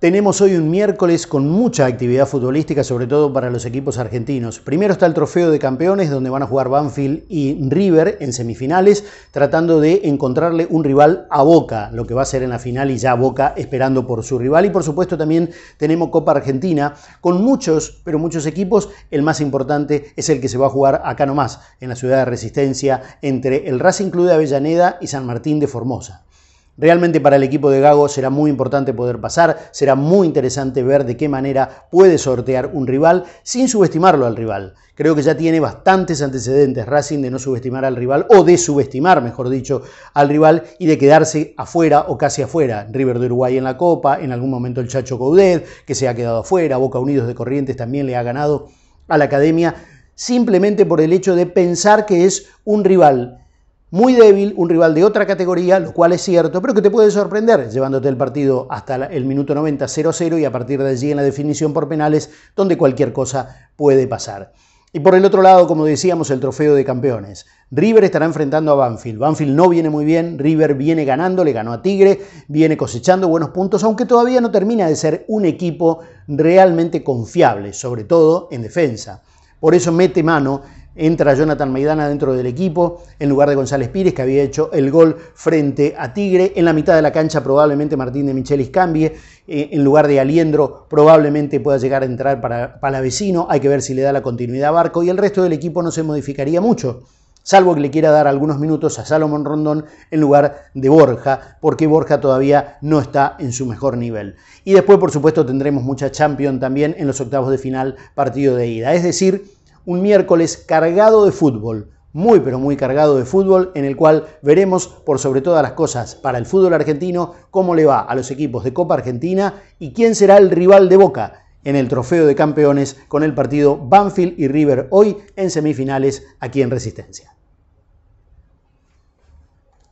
Tenemos hoy un miércoles con mucha actividad futbolística, sobre todo para los equipos argentinos. Primero está el Trofeo de Campeones, donde van a jugar Banfield y River en semifinales, tratando de encontrarle un rival a Boca, lo que va a ser en la final y ya Boca esperando por su rival. Y por supuesto también tenemos Copa Argentina, con muchos, pero muchos equipos. El más importante es el que se va a jugar acá nomás, en la ciudad de Resistencia, entre el Racing Club de Avellaneda y San Martín de Formosa. Realmente para el equipo de Gago será muy importante poder pasar, será muy interesante ver de qué manera puede sortear un rival sin subestimarlo al rival. Creo que ya tiene bastantes antecedentes Racing de no subestimar al rival o de subestimar, mejor dicho, al rival y de quedarse afuera o casi afuera. River de Uruguay en la Copa, en algún momento el Chacho Coudet, que se ha quedado afuera, Boca Unidos de Corrientes también le ha ganado a la academia simplemente por el hecho de pensar que es un rival muy débil, un rival de otra categoría, lo cual es cierto, pero que te puede sorprender, llevándote el partido hasta el minuto 90 0-0 y a partir de allí en la definición por penales, donde cualquier cosa puede pasar. Y por el otro lado, como decíamos, el trofeo de campeones. River estará enfrentando a Banfield. Banfield no viene muy bien, River viene ganando, le ganó a Tigre, viene cosechando buenos puntos, aunque todavía no termina de ser un equipo realmente confiable, sobre todo en defensa. Por eso mete mano entra Jonathan Maidana dentro del equipo, en lugar de González Pires, que había hecho el gol frente a Tigre. En la mitad de la cancha probablemente Martín de Michelis cambie, eh, en lugar de Aliendro probablemente pueda llegar a entrar para vecino. hay que ver si le da la continuidad a Barco, y el resto del equipo no se modificaría mucho salvo que le quiera dar algunos minutos a Salomón Rondón en lugar de Borja, porque Borja todavía no está en su mejor nivel. Y después, por supuesto, tendremos mucha Champion también en los octavos de final partido de ida. Es decir, un miércoles cargado de fútbol, muy pero muy cargado de fútbol, en el cual veremos por sobre todas las cosas para el fútbol argentino cómo le va a los equipos de Copa Argentina y quién será el rival de Boca en el Trofeo de Campeones con el partido Banfield y River hoy en semifinales aquí en Resistencia.